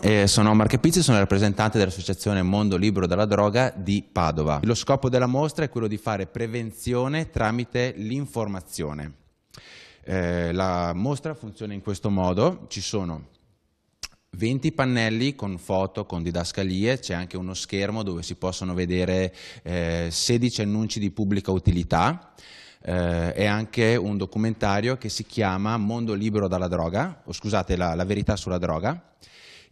Eh, sono Marco Pizzi, sono rappresentante dell'associazione Mondo Libero dalla Droga di Padova. Lo scopo della mostra è quello di fare prevenzione tramite l'informazione. Eh, la mostra funziona in questo modo, ci sono 20 pannelli con foto, con didascalie, c'è anche uno schermo dove si possono vedere eh, 16 annunci di pubblica utilità eh, e anche un documentario che si chiama Mondo libero dalla droga, o scusate, la, la verità sulla droga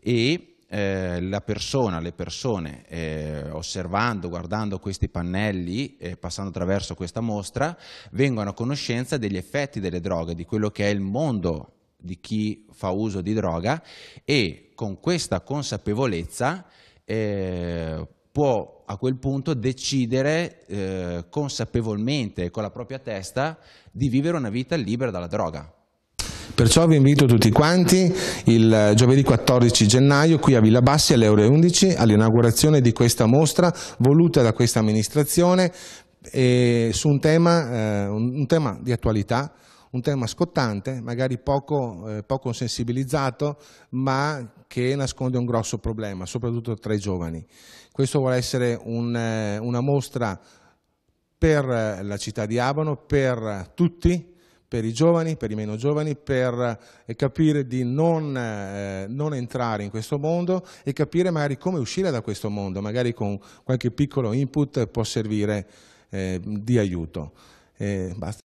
e eh, la persona, le persone eh, osservando, guardando questi pannelli, eh, passando attraverso questa mostra, vengono a conoscenza degli effetti delle droghe, di quello che è il mondo di chi fa uso di droga e con questa consapevolezza eh, può a quel punto decidere eh, consapevolmente con la propria testa di vivere una vita libera dalla droga Perciò vi invito tutti quanti il eh, giovedì 14 gennaio qui a Villa Bassi alle ore 11 all'inaugurazione di questa mostra voluta da questa amministrazione eh, su un tema, eh, un tema di attualità un tema scottante, magari poco, eh, poco, sensibilizzato, ma che nasconde un grosso problema, soprattutto tra i giovani. Questo vuole essere un, eh, una mostra per eh, la città di Abano, per tutti, per i giovani, per i meno giovani, per eh, capire di non, eh, non, entrare in questo mondo e capire magari come uscire da questo mondo, magari con qualche piccolo input può servire eh, di aiuto. Eh,